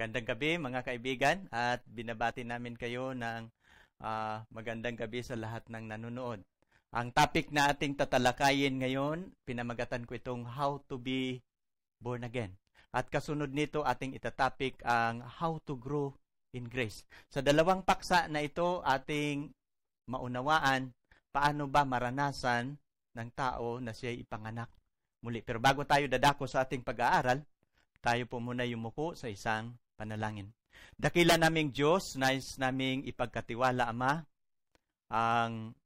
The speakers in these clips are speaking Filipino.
Magandang gabi mga kaibigan at binabati namin kayo ng uh, magandang gabi sa lahat ng nanonood. Ang topic na ating tatalakayin ngayon, pinamagatan ko itong How to be born again. At kasunod nito ating itatopic ang How to grow in grace. Sa dalawang paksa na ito ating maunawaan paano ba maranasan ng tao na siya ipanganak muli. Pero bago tayo dadako sa ating pag-aaral, tayo po muna yumuko sa isang panalangin. Dakila naming Diyos, nais naming ipagkatiwala, Ama, ang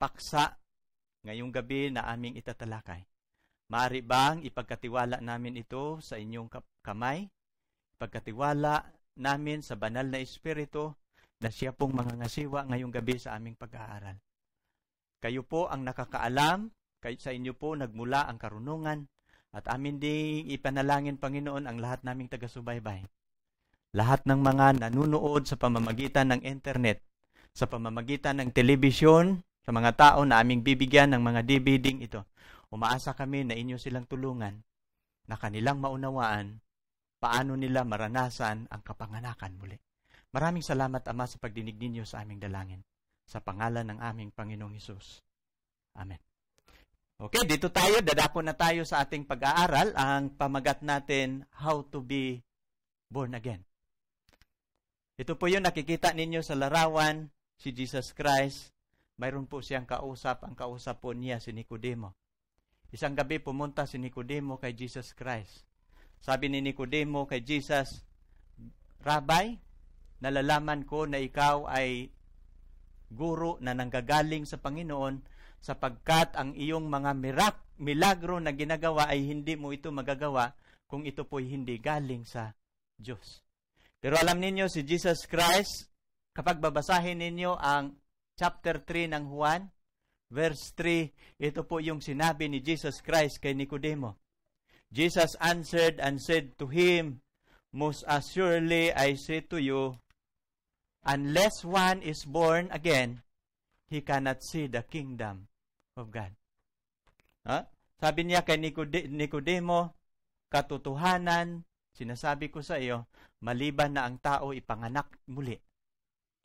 paksa ngayong gabi na aming itatalakay. Maari bang ipagkatiwala namin ito sa inyong kamay? Ipagkatiwala namin sa banal na Espiritu na siya pong mangangasiwa ngayong gabi sa aming pag-aaral. Kayo po ang nakakaalam, kayo sa inyo po nagmula ang karunungan, at amin ding ipanalangin, Panginoon, ang lahat naming taga-subaybay lahat ng mga nanunood sa pamamagitan ng internet, sa pamamagitan ng telebisyon, sa mga tao na aming bibigyan ng mga DVDing ito. Umaasa kami na inyo silang tulungan, na kanilang maunawaan paano nila maranasan ang kapanganakan muli. Maraming salamat, Ama, sa pagdinig ninyo sa aming dalangin. Sa pangalan ng aming Panginoong Hesus. Amen. Okay, dito tayo. Dadako na tayo sa ating pag-aaral. Ang pamagat natin, How to be Born Again. Ito po yung nakikita ninyo sa larawan, si Jesus Christ. Mayroon po siyang kausap. Ang kausap po niya, si Nicodemo. Isang gabi pumunta si Nicodemo kay Jesus Christ. Sabi ni Nicodemo kay Jesus, Rabbi, nalalaman ko na ikaw ay guro na nanggagaling sa Panginoon sapagkat ang iyong mga mirak, milagro na ginagawa ay hindi mo ito magagawa kung ito po'y hindi galing sa Diyos. Pero alam ninyo si Jesus Christ, kapag babasahin ninyo ang chapter 3 ng Juan, verse 3, ito po yung sinabi ni Jesus Christ kay Nicodemo. Jesus answered and said to him, Most assuredly I say to you, unless one is born again, he cannot see the kingdom of God. Ha? Huh? Sabi niya kay Nicodemo, katotohanan, sinasabi ko sa iyo, maliban na ang tao ipanganak muli,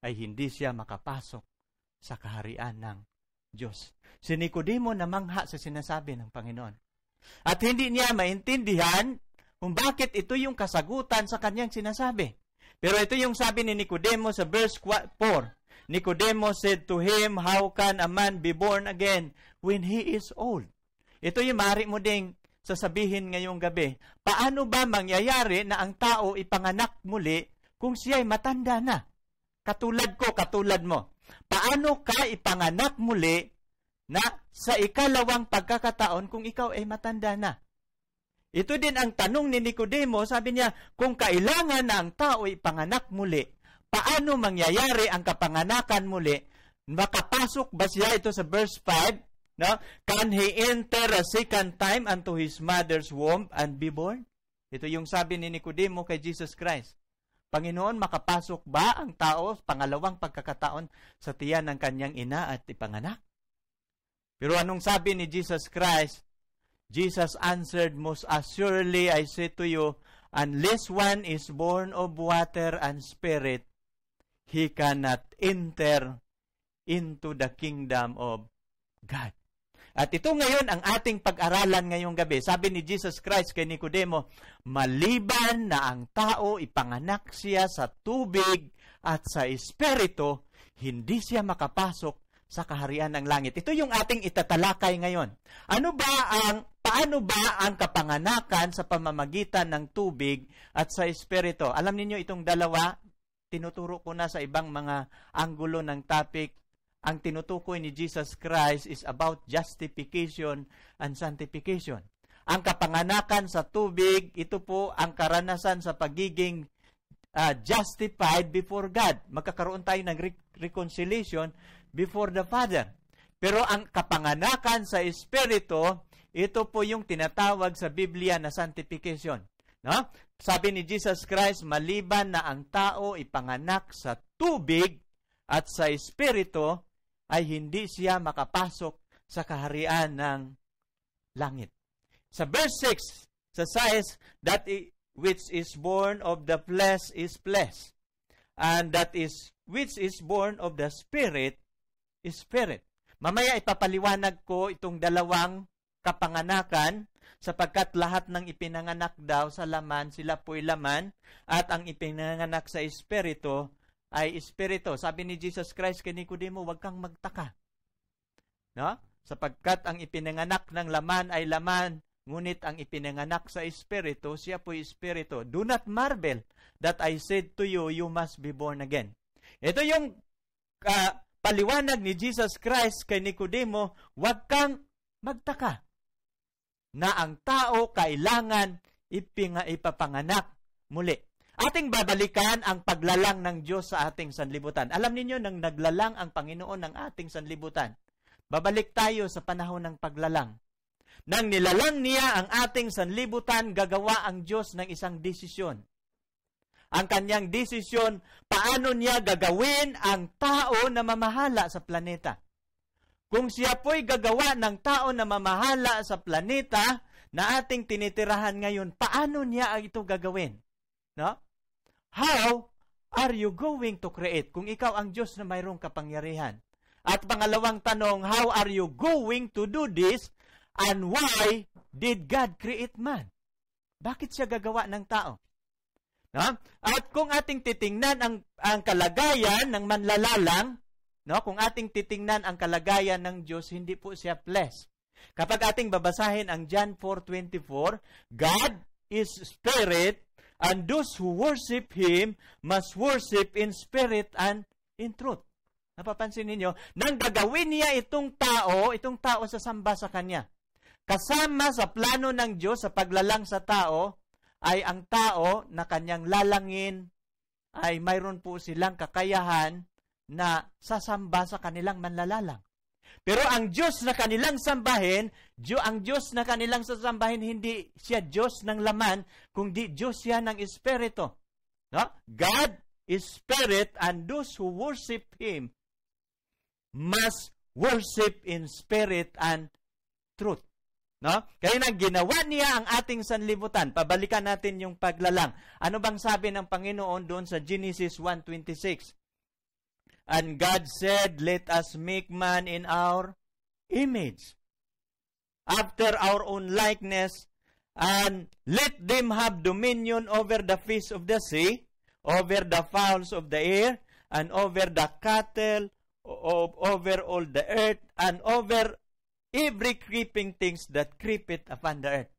ay hindi siya makapasok sa kaharian ng Diyos. Si Nicodemo namangha sa sinasabi ng Panginoon. At hindi niya maintindihan kung bakit ito yung kasagutan sa kanyang sinasabi. Pero ito yung sabi ni Nicodemo sa verse 4. Nicodemus said to him, How can a man be born again when he is old? Ito yung mari mo ding sasabihin ngayong gabi, paano ba mangyayari na ang tao ipanganak muli kung siya ay matanda na? Katulad ko, katulad mo. Paano ka ipanganak muli na sa ikalawang pagkakataon kung ikaw ay matanda na? Ito din ang tanong ni Nicodemo, sabi niya, kung kailangan na ang tao ay ipanganak muli, paano mangyayari ang kapanganakan muli? Makapasok ba siya ito sa verse 5? No? Can he enter a second time unto his mother's womb and be born? Ito yung sabi ni Nicodemo kay Jesus Christ. Panginoon, makapasok ba ang tao pangalawang pagkakataon sa tiyan ng kanyang ina at ipanganak? Pero anong sabi ni Jesus Christ? Jesus answered, Most assuredly I say to you, unless one is born of water and spirit, he cannot enter into the kingdom of God. At ito ngayon ang ating pag-aralan ngayong gabi. Sabi ni Jesus Christ kay Nicodemo, maliban na ang tao ipanganak siya sa tubig at sa espiritu, hindi siya makapasok sa kaharian ng langit. Ito yung ating itatalakay ngayon. Ano ba ang paano ba ang kapanganakan sa pamamagitan ng tubig at sa espiritu? Alam niyo itong dalawa, tinuturo ko na sa ibang mga anggulo ng topic ang tinutukoy ni Jesus Christ is about justification and sanctification. Ang kapanganakan sa tubig, ito po ang karanasan sa pagiging uh, justified before God. Magkakaroon tayo ng re- reconciliation before the Father. Pero ang kapanganakan sa Espiritu, ito po yung tinatawag sa Biblia na sanctification. No? Sabi ni Jesus Christ, maliban na ang tao ipanganak sa tubig at sa Espiritu, ay hindi siya makapasok sa kaharian ng langit. Sa verse 6, sa says, that which is born of the flesh is flesh, and that is which is born of the spirit is spirit. Mamaya ipapaliwanag ko itong dalawang kapanganakan sapagkat lahat ng ipinanganak daw sa laman, sila po'y laman, at ang ipinanganak sa espiritu ay espiritu. Sabi ni Jesus Christ kay Nicodemo, huwag kang magtaka. No? Sapagkat ang ipinanganak ng laman ay laman, ngunit ang ipinanganak sa espiritu, siya po espiritu. Do not marvel that I said to you, you must be born again. Ito yung uh, paliwanag ni Jesus Christ kay Nicodemo, huwag kang magtaka na ang tao kailangan ipinga, ipapanganak muli ating babalikan ang paglalang ng Diyos sa ating sanlibutan. Alam niyo nang naglalang ang Panginoon ng ating sanlibutan. Babalik tayo sa panahon ng paglalang. Nang nilalang niya ang ating sanlibutan, gagawa ang Diyos ng isang desisyon. Ang kanyang desisyon, paano niya gagawin ang tao na mamahala sa planeta. Kung siya po'y gagawa ng tao na mamahala sa planeta na ating tinitirahan ngayon, paano niya ito gagawin? No? How are you going to create kung ikaw ang Diyos na mayroong kapangyarihan? At pangalawang tanong, how are you going to do this and why did God create man? Bakit siya gagawa ng tao? No? At kung ating titingnan ang, ang kalagayan ng manlalalang, no? kung ating titingnan ang kalagayan ng Diyos, hindi po siya blessed. Kapag ating babasahin ang John 4.24, God is Spirit And those who worship Him must worship in spirit and in truth. Napapansin ninyo, nang gagawin niya itong tao, itong tao sa samba sa kanya. Kasama sa plano ng Diyos sa paglalang sa tao, ay ang tao na kanyang lalangin ay mayroon po silang kakayahan na sasamba sa kanilang manlalalang. Pero ang Diyos na kanilang sambahin, Diyo, ang Diyos na kanilang sasambahin, hindi siya Diyos ng laman, kundi Diyos siya ng Espiritu. No? God is Spirit and those who worship Him must worship in spirit and truth. No? Kaya nang ginawa niya ang ating sanlibutan. Pabalikan natin yung paglalang. Ano bang sabi ng Panginoon doon sa Genesis 1.26? And God said, Let us make man in our image, after our own likeness, and let them have dominion over the fish of the sea, over the fowls of the air, and over the cattle, over all the earth, and over every creeping things that creepeth upon the earth.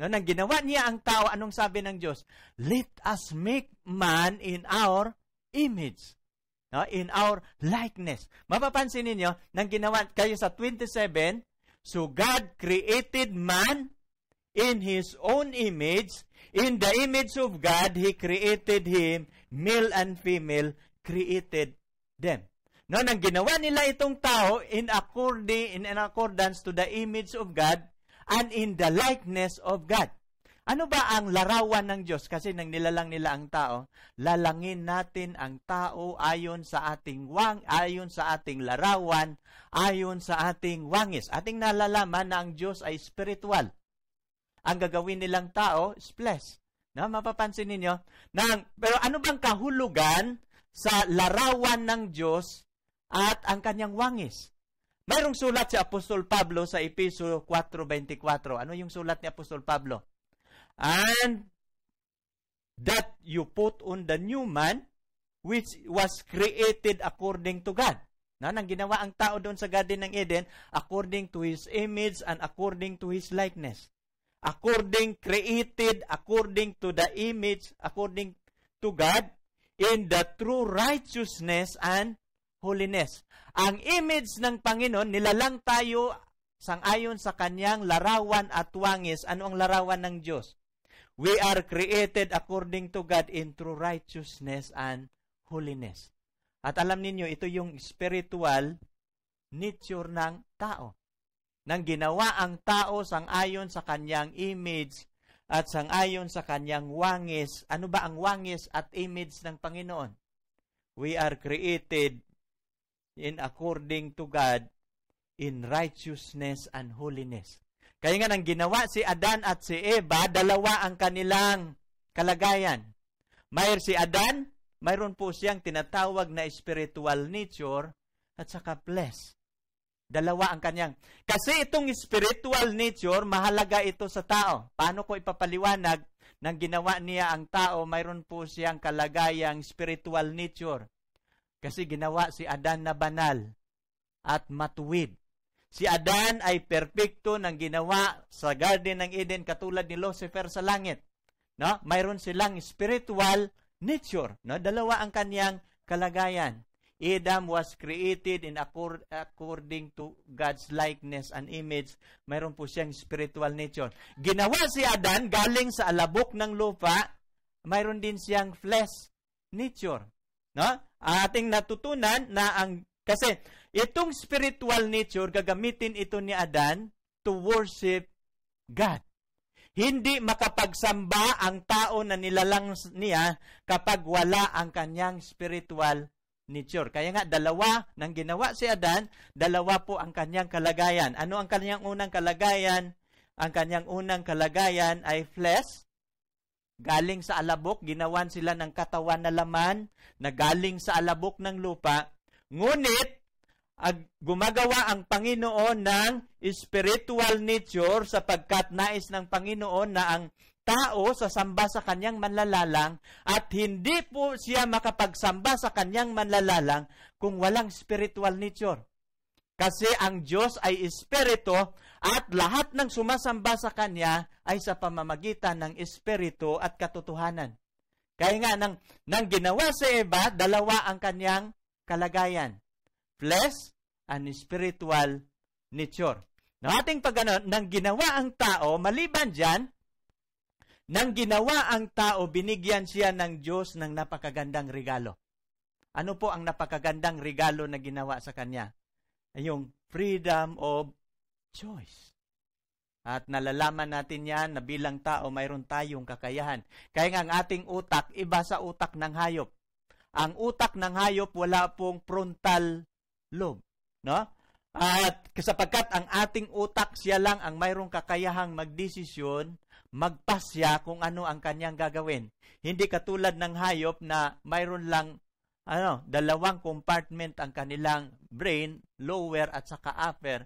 No, nang ginawa niya ang tao, anong sabi ng Diyos? Let us make man in our image no? in our likeness. Mapapansin ninyo, nang ginawa kayo sa 27, So God created man in His own image. In the image of God, He created him. Male and female created them. No, nang ginawa nila itong tao in, according, in, in accordance to the image of God and in the likeness of God. Ano ba ang larawan ng Diyos? Kasi nang nilalang nila ang tao, lalangin natin ang tao ayon sa ating wang, ayon sa ating larawan, ayon sa ating wangis. Ating nalalaman na ang Diyos ay spiritual. Ang gagawin nilang tao is flesh. Na mapapansin ninyo, nang, pero ano bang kahulugan sa larawan ng Diyos at ang kanyang wangis? Mayroong sulat si Apostol Pablo sa Episo 4.24. Ano yung sulat ni Apostol Pablo? and that you put on the new man which was created according to God. Na nang ginawa ang tao doon sa Garden ng Eden according to his image and according to his likeness. According created according to the image according to God in the true righteousness and holiness. Ang image ng Panginoon nilalang tayo sang-ayon sa kanyang larawan at wangis. Ano ang larawan ng Diyos? We are created according to God in true righteousness and holiness. At alam ninyo, ito yung spiritual nature ng tao. Nang ginawa ang tao sang ayon sa kanyang image at sang ayon sa kanyang wangis. Ano ba ang wangis at image ng Panginoon? We are created in according to God in righteousness and holiness. Kaya nga nang ginawa si Adan at si Eva, dalawa ang kanilang kalagayan. Mayroon si Adan, mayroon po siyang tinatawag na spiritual nature at saka blessed. Dalawa ang kanyang. Kasi itong spiritual nature, mahalaga ito sa tao. Paano ko ipapaliwanag nang ginawa niya ang tao, mayroon po siyang kalagayang spiritual nature. Kasi ginawa si Adan na banal at matuwid. Si Adan ay perpekto ng ginawa sa Garden ng Eden katulad ni Lucifer sa langit. No? Mayroon silang spiritual nature. No? Dalawa ang kanyang kalagayan. Adam was created in accord, according to God's likeness and image. Mayroon po siyang spiritual nature. Ginawa si Adan galing sa alabok ng lupa. Mayroon din siyang flesh nature. No? Ating natutunan na ang kasi Itong spiritual nature, gagamitin ito ni Adan to worship God. Hindi makapagsamba ang tao na nilalang niya kapag wala ang kanyang spiritual nature. Kaya nga, dalawa nang ginawa si Adan, dalawa po ang kanyang kalagayan. Ano ang kanyang unang kalagayan? Ang kanyang unang kalagayan ay flesh, galing sa alabok, ginawan sila ng katawan na laman na galing sa alabok ng lupa. Ngunit, ag- gumagawa ang Panginoon ng spiritual nature sapagkat nais ng Panginoon na ang tao sa sasamba sa kanyang manlalalang at hindi po siya makapagsamba sa kanyang manlalalang kung walang spiritual nature. Kasi ang Diyos ay Espiritu at lahat ng sumasamba sa Kanya ay sa pamamagitan ng Espiritu at katotohanan. Kaya nga, nang, nang ginawa sa si iba, dalawa ang kanyang kalagayan flesh and spiritual nature. Nang ating pagano, nang ginawa ang tao, maliban diyan, nang ginawa ang tao, binigyan siya ng Diyos ng napakagandang regalo. Ano po ang napakagandang regalo na ginawa sa kanya? Yung freedom of choice. At nalalaman natin yan na bilang tao mayroon tayong kakayahan. Kaya nga ang ating utak, iba sa utak ng hayop. Ang utak ng hayop wala pong frontal loob. No? At sapagkat ang ating utak siya lang ang mayroong kakayahang magdesisyon, magpasya kung ano ang kanyang gagawin. Hindi katulad ng hayop na mayroon lang ano, dalawang compartment ang kanilang brain, lower at saka upper,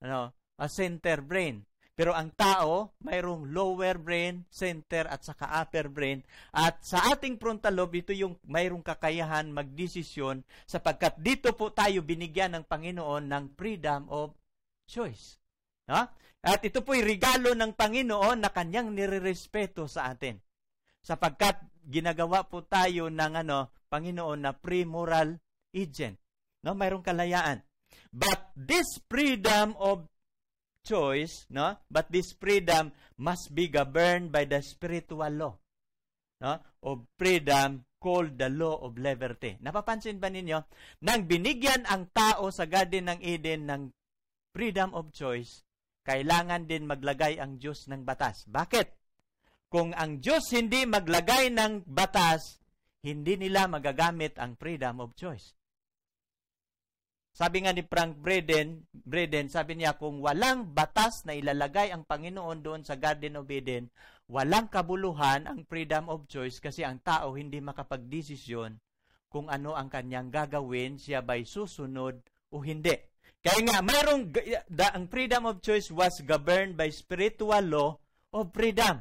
ano, a center brain. Pero ang tao, mayroong lower brain, center, at saka upper brain. At sa ating frontal lobe, ito yung mayroong kakayahan magdesisyon sapagkat dito po tayo binigyan ng Panginoon ng freedom of choice. No? At ito po'y regalo ng Panginoon na kanyang nirerespeto sa atin. Sapagkat ginagawa po tayo ng ano, Panginoon na premoral agent. No, mayroong kalayaan. But this freedom of choice, no? But this freedom must be governed by the spiritual law, no? Of freedom called the law of liberty. Napapansin ba ninyo? Nang binigyan ang tao sa Garden ng Eden ng freedom of choice, kailangan din maglagay ang Diyos ng batas. Bakit? Kung ang Diyos hindi maglagay ng batas, hindi nila magagamit ang freedom of choice. Sabi nga ni Frank Breden, Breden, sabi niya, kung walang batas na ilalagay ang Panginoon doon sa Garden of Eden, walang kabuluhan ang freedom of choice kasi ang tao hindi makapagdesisyon kung ano ang kanyang gagawin, siya ba'y susunod o hindi. Kaya nga, mayroong, the, ang freedom of choice was governed by spiritual law of freedom.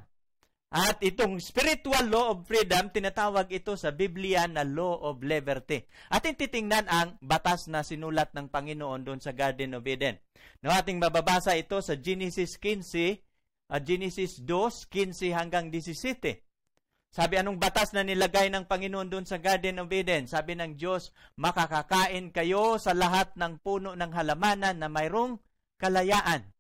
At itong spiritual law of freedom, tinatawag ito sa Biblia na law of liberty. At titingnan ang batas na sinulat ng Panginoon doon sa Garden of Eden. No, ating mababasa ito sa Genesis 15, uh, ah, Genesis 2, 15 hanggang 17. Sabi, anong batas na nilagay ng Panginoon doon sa Garden of Eden? Sabi ng Diyos, makakakain kayo sa lahat ng puno ng halamanan na mayroong kalayaan.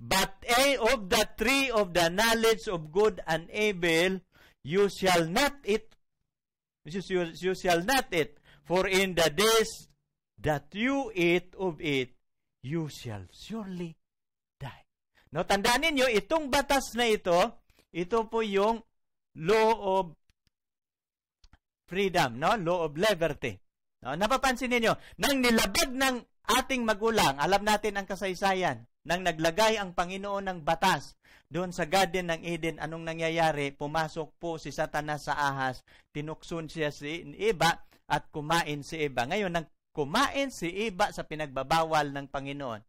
But a of the tree of the knowledge of good and evil, you shall not eat. You, you shall not eat. For in the days that you eat of it, you shall surely die. Now, tandaan ninyo, itong batas na ito, ito po yung law of freedom, no? law of liberty. No? Napapansin ninyo, nang nilabag ng ating magulang, alam natin ang kasaysayan, nang naglagay ang Panginoon ng batas doon sa Garden ng Eden, anong nangyayari? Pumasok po si Satanas sa ahas, tinukson siya si Eva at kumain si Eva. Ngayon, nang kumain si Eva sa pinagbabawal ng Panginoon,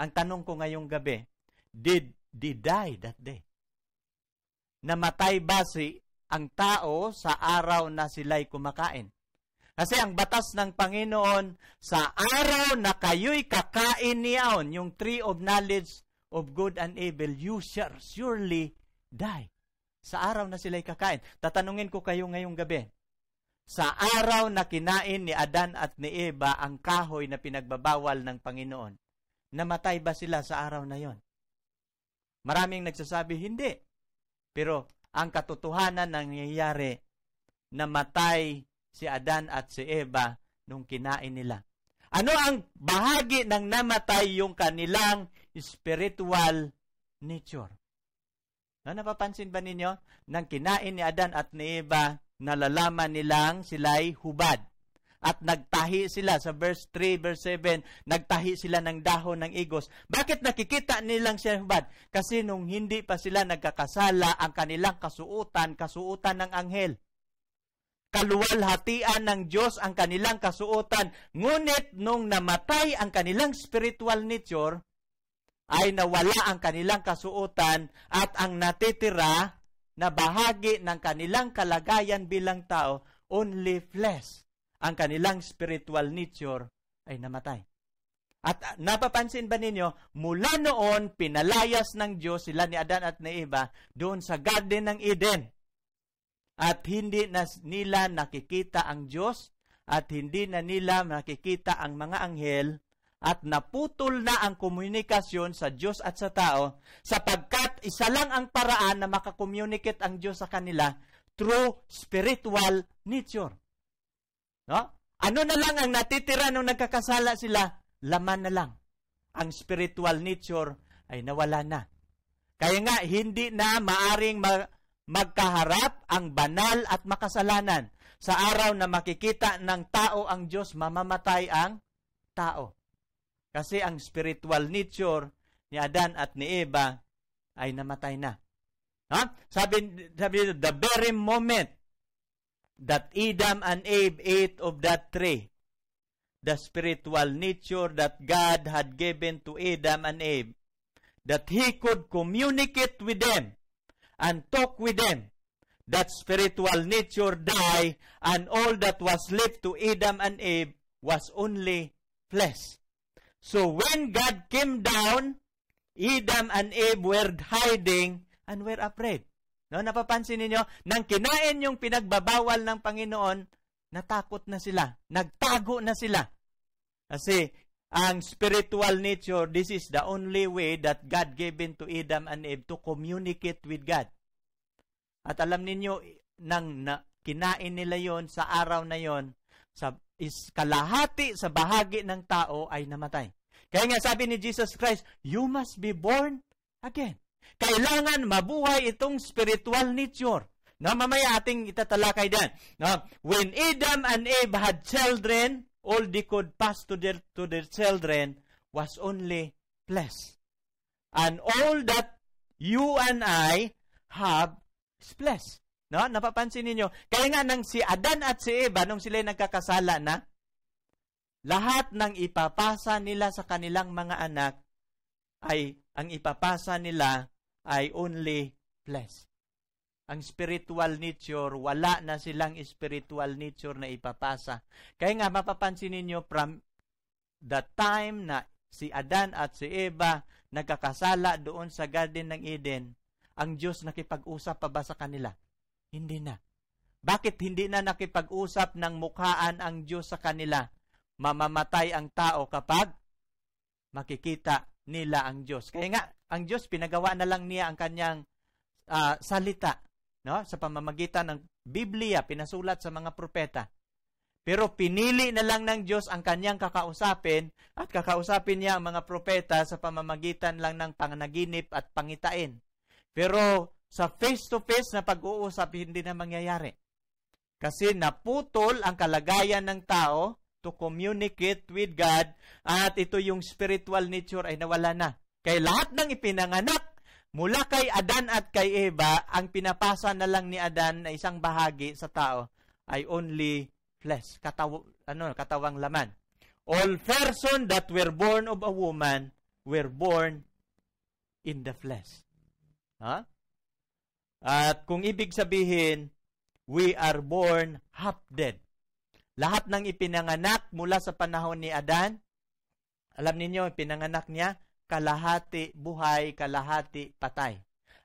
ang tanong ko ngayong gabi, did, did die that day? Namatay ba si ang tao sa araw na sila'y kumakain? Kasi ang batas ng Panginoon, sa araw na kayo'y kakain niyaon, yung tree of knowledge of good and evil, you shall surely die. Sa araw na sila'y kakain. Tatanungin ko kayo ngayong gabi, sa araw na kinain ni Adan at ni Eva ang kahoy na pinagbabawal ng Panginoon, namatay ba sila sa araw na yon? Maraming nagsasabi, hindi. Pero ang katotohanan ng nangyayari, namatay si Adan at si Eva nung kinain nila. Ano ang bahagi ng namatay yung kanilang spiritual nature? Na napapansin ba ninyo? Nang kinain ni Adan at ni Eva, nalalaman nilang sila'y hubad. At nagtahi sila sa verse 3, verse 7, nagtahi sila ng dahon ng igos. Bakit nakikita nilang siya hubad? Kasi nung hindi pa sila nagkakasala, ang kanilang kasuotan, kasuotan ng anghel kaluwalhatian ng Diyos ang kanilang kasuotan. Ngunit nung namatay ang kanilang spiritual nature, ay nawala ang kanilang kasuotan at ang natitira na bahagi ng kanilang kalagayan bilang tao, only flesh. Ang kanilang spiritual nature ay namatay. At napapansin ba ninyo, mula noon, pinalayas ng Diyos sila ni Adan at ni Eva doon sa Garden ng Eden at hindi na nila nakikita ang Diyos at hindi na nila nakikita ang mga anghel at naputol na ang komunikasyon sa Diyos at sa tao sapagkat isa lang ang paraan na makakommunicate ang Diyos sa kanila through spiritual nature. No? Ano na lang ang natitira nung nagkakasala sila? Laman na lang. Ang spiritual nature ay nawala na. Kaya nga, hindi na maaring ma- magkaharap ang banal at makasalanan. Sa araw na makikita ng tao ang Diyos, mamamatay ang tao. Kasi ang spiritual nature ni Adan at ni Eva ay namatay na. Ha? Sabi, sabi the very moment that Adam and Eve ate of that tree, the spiritual nature that God had given to Adam and Eve, that he could communicate with them and talk with them that spiritual nature die, and all that was left to Adam and Eve was only flesh. So when God came down, Adam and Eve were hiding and were afraid. No, napapansin niyo nang kinain yung pinagbabawal ng Panginoon, natakot na sila, nagtago na sila. Kasi ang spiritual nature, this is the only way that God given to Adam and Eve to communicate with God. At alam ninyo, nang na, kinain nila yon sa araw na yon, sa is kalahati sa bahagi ng tao ay namatay. Kaya nga sabi ni Jesus Christ, you must be born again. Kailangan mabuhay itong spiritual nature. Na mamaya ating itatalakay din. No, when Adam and Eve had children, all they could pass to their, to their children was only blessed. And all that you and I have is blessed. No? Napapansin ninyo? Kaya nga nang si Adan at si Eva, nung sila nagkakasala na, lahat ng ipapasa nila sa kanilang mga anak ay, ang ipapasa nila ay only blessed ang spiritual nature, wala na silang spiritual nature na ipapasa. Kaya nga, mapapansin ninyo, from the time na si Adan at si Eva nagkakasala doon sa Garden ng Eden, ang Diyos nakipag-usap pa ba sa kanila? Hindi na. Bakit hindi na nakipag-usap ng mukhaan ang Diyos sa kanila? Mamamatay ang tao kapag makikita nila ang Diyos. Kaya nga, ang Diyos pinagawa na lang niya ang kanyang uh, salita no? Sa pamamagitan ng Biblia, pinasulat sa mga propeta. Pero pinili na lang ng Diyos ang kanyang kakausapin at kakausapin niya ang mga propeta sa pamamagitan lang ng panganaginip at pangitain. Pero sa face-to-face na pag-uusap, hindi na mangyayari. Kasi naputol ang kalagayan ng tao to communicate with God at ito yung spiritual nature ay nawala na. Kaya lahat ng ipinanganak Mula kay Adan at kay Eva, ang pinapasa na lang ni Adan na isang bahagi sa tao ay only flesh, kataw, ano, katawang laman. All person that were born of a woman were born in the flesh. Ha? At kung ibig sabihin, we are born half dead. Lahat ng ipinanganak mula sa panahon ni Adan, alam ninyo, ipinanganak niya kalahati buhay, kalahati patay.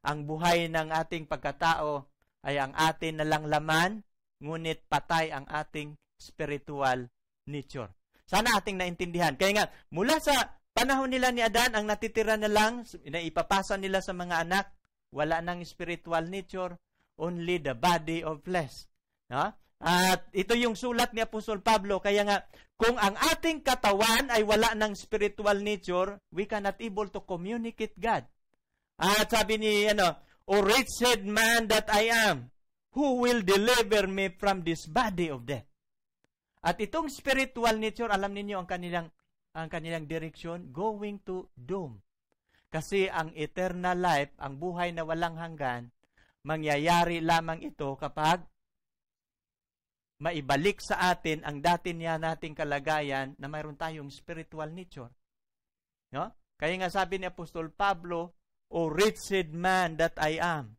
Ang buhay ng ating pagkatao ay ang atin na lang laman, ngunit patay ang ating spiritual nature. Sana ating naintindihan. Kaya nga, mula sa panahon nila ni Adan, ang natitira na lang, na ipapasa nila sa mga anak, wala nang spiritual nature, only the body of flesh. No? At ito yung sulat ni Apostol Pablo. Kaya nga, kung ang ating katawan ay wala ng spiritual nature, we cannot able to communicate God. At sabi ni, ano, O wretched man that I am, who will deliver me from this body of death? At itong spiritual nature, alam niyo ang kanilang ang kanilang direction going to doom. Kasi ang eternal life, ang buhay na walang hanggan, mangyayari lamang ito kapag maibalik sa atin ang dati niya nating kalagayan na mayroon tayong spiritual nature. No? Kaya nga sabi ni Apostol Pablo, O wretched man that I am,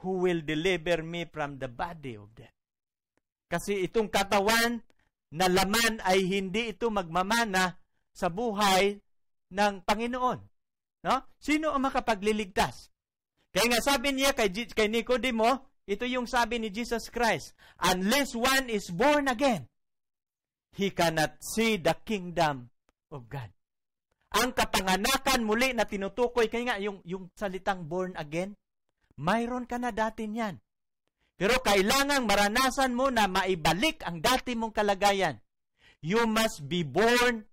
who will deliver me from the body of death? Kasi itong katawan na laman ay hindi ito magmamana sa buhay ng Panginoon. No? Sino ang makapagliligtas? Kaya nga sabi niya kay, kay Nicodemo, ito yung sabi ni Jesus Christ, unless one is born again, he cannot see the kingdom of God. Ang kapanganakan muli na tinutukoy, kaya nga yung, yung salitang born again, mayroon ka na dati niyan. Pero kailangan maranasan mo na maibalik ang dati mong kalagayan. You must be born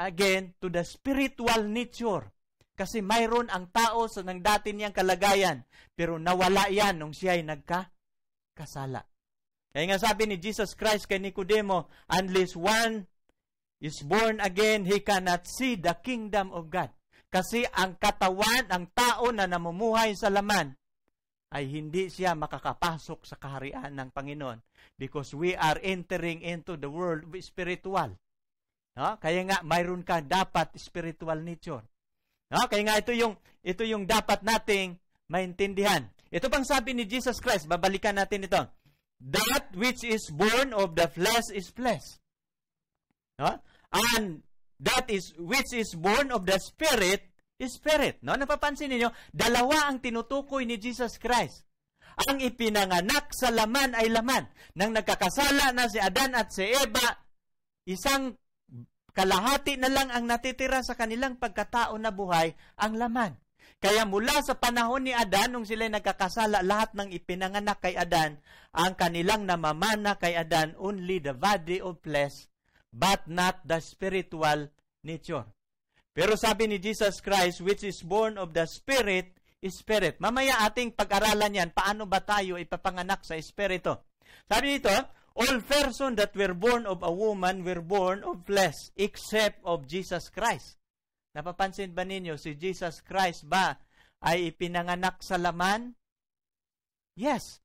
again to the spiritual nature kasi mayroon ang tao sa nang dati niyang kalagayan, pero nawala yan nung siya ay nagkakasala. Kaya nga sabi ni Jesus Christ kay Nicodemo, unless one is born again, he cannot see the kingdom of God. Kasi ang katawan, ang tao na namumuhay sa laman, ay hindi siya makakapasok sa kaharian ng Panginoon because we are entering into the world spiritual. No? Kaya nga, mayroon ka dapat spiritual nature. No? Kaya nga ito yung, ito yung dapat nating maintindihan. Ito pang sabi ni Jesus Christ, babalikan natin ito. That which is born of the flesh is flesh. No? And that is which is born of the spirit is spirit. No? Napapansin niyo, dalawa ang tinutukoy ni Jesus Christ. Ang ipinanganak sa laman ay laman. Nang nagkakasala na si Adan at si Eva, isang Kalahati na lang ang natitira sa kanilang pagkatao na buhay ang laman. Kaya mula sa panahon ni Adan, nung sila'y nagkakasala, lahat ng ipinanganak kay Adan, ang kanilang namamana kay Adan, only the body of flesh, but not the spiritual nature. Pero sabi ni Jesus Christ, which is born of the Spirit, is Spirit. Mamaya ating pag-aralan yan, paano ba tayo ipapanganak sa Espiritu. Sabi dito, All persons that were born of a woman were born of flesh, except of Jesus Christ. Napapansin ba ninyo, si Jesus Christ ba ay ipinanganak sa laman? Yes.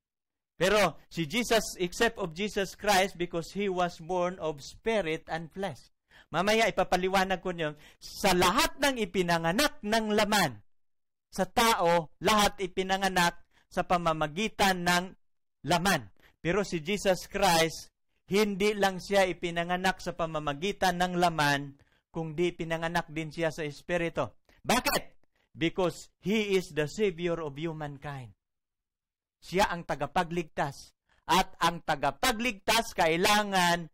Pero si Jesus, except of Jesus Christ, because He was born of spirit and flesh. Mamaya ipapaliwanag ko niyo, sa lahat ng ipinanganak ng laman, sa tao, lahat ipinanganak sa pamamagitan ng laman. Pero si Jesus Christ, hindi lang siya ipinanganak sa pamamagitan ng laman, kundi pinanganak din siya sa Espiritu. Bakit? Because He is the Savior of humankind. Siya ang tagapagligtas. At ang tagapagligtas kailangan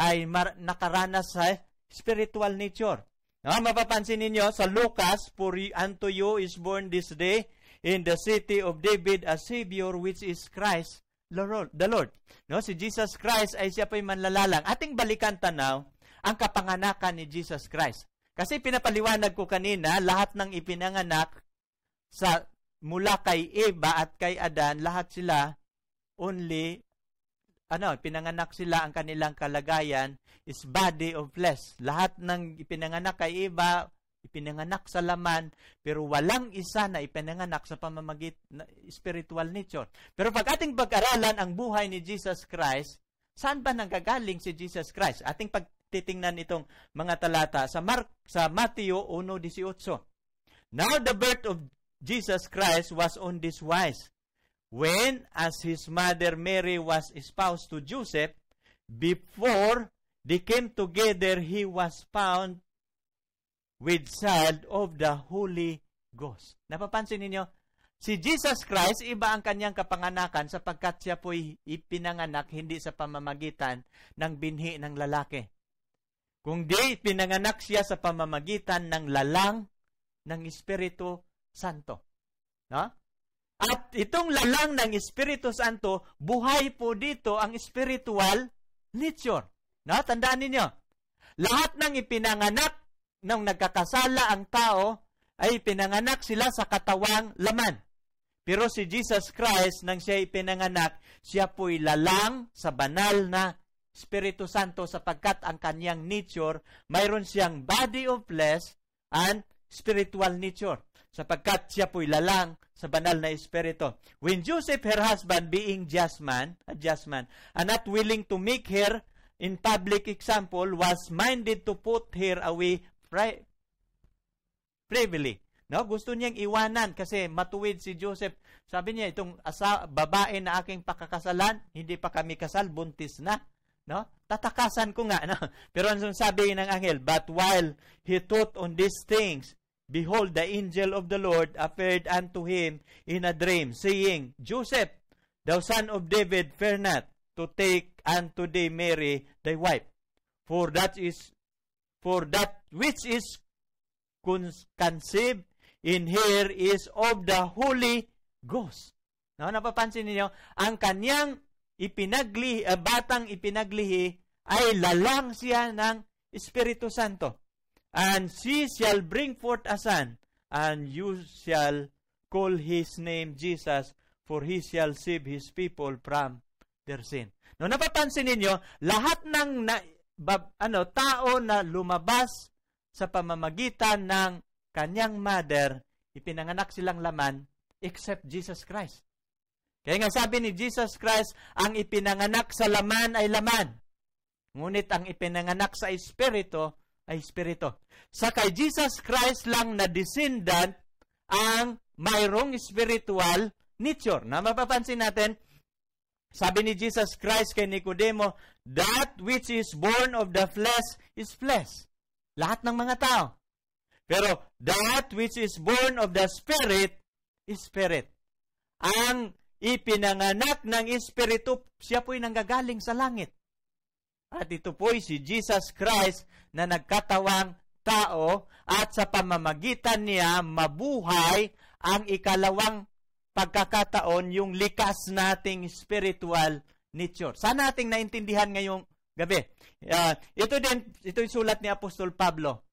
ay mar- nakaranas sa spiritual nature. No, mapapansin ninyo sa Lucas, For unto you is born this day in the city of David a Savior which is Christ the Lord. No? Si Jesus Christ ay siya po'y manlalalang. Ating balikan tanaw ang kapanganakan ni Jesus Christ. Kasi pinapaliwanag ko kanina, lahat ng ipinanganak sa mula kay Eva at kay Adan, lahat sila only ano, pinanganak sila ang kanilang kalagayan is body of flesh. Lahat ng ipinanganak kay Eva Ipinanganak sa laman, pero walang isa na ipinanganak sa pamamagit na spiritual nature. Pero pag ating pag-aralan ang buhay ni Jesus Christ, saan ba nanggagaling si Jesus Christ? Ating pagtitingnan itong mga talata sa Mark sa Mateo 1:18. Now the birth of Jesus Christ was on this wise. When as his mother Mary was espoused to Joseph, before they came together, he was found with side of the Holy Ghost. Napapansin ninyo, si Jesus Christ, iba ang kanyang kapanganakan sapagkat siya po'y ipinanganak hindi sa pamamagitan ng binhi ng lalaki. Kung di, pinanganak siya sa pamamagitan ng lalang ng Espiritu Santo. No? At itong lalang ng Espiritu Santo, buhay po dito ang spiritual nature. No? Tandaan ninyo, lahat ng ipinanganak nang nagkakasala ang tao, ay pinanganak sila sa katawang laman. Pero si Jesus Christ, nang siya ipinanganak, siya po'y lalang sa banal na Espiritu Santo sapagkat ang kanyang nature, mayroon siyang body of flesh and spiritual nature sapagkat siya po'y lalang sa banal na espiritu. When Joseph, her husband, being just man, a just man, and not willing to make her in public example, was minded to put her away Right? Privily. No? Gusto niyang iwanan kasi matuwid si Joseph. Sabi niya, itong asa, babae na aking pakakasalan, hindi pa kami kasal, buntis na. No? Tatakasan ko nga. No? Pero ang sabi ng angel, But while he thought on these things, behold, the angel of the Lord appeared unto him in a dream, saying, Joseph, thou son of David, fear not to take unto thee Mary, thy wife, for that is for that which is conceived in her is of the Holy Ghost. No, napapansin niyo ang kanyang ipinaglihi, uh, eh, batang ipinaglihi eh, ay lalang siya ng Espiritu Santo. And she shall bring forth a son, and you shall call his name Jesus, for he shall save his people from their sin. No, napapansin ninyo, lahat ng na, bab, ano, tao na lumabas sa pamamagitan ng kanyang mother, ipinanganak silang laman except Jesus Christ. Kaya nga sabi ni Jesus Christ, ang ipinanganak sa laman ay laman. Ngunit ang ipinanganak sa Espiritu ay Espiritu. Sa kay Jesus Christ lang na descendant ang mayroong spiritual nature. Na mapapansin natin, sabi ni Jesus Christ kay Nicodemo, that which is born of the flesh is flesh. Lahat ng mga tao. Pero that which is born of the spirit is spirit. Ang ipinanganak ng espiritu, siya po'y nanggagaling sa langit. At ito po'y si Jesus Christ na nagkatawang tao at sa pamamagitan niya mabuhay ang ikalawang pagkakataon yung likas nating spiritual nature. Sana nating naintindihan ngayong gabi. Uh, ito din, ito yung sulat ni Apostol Pablo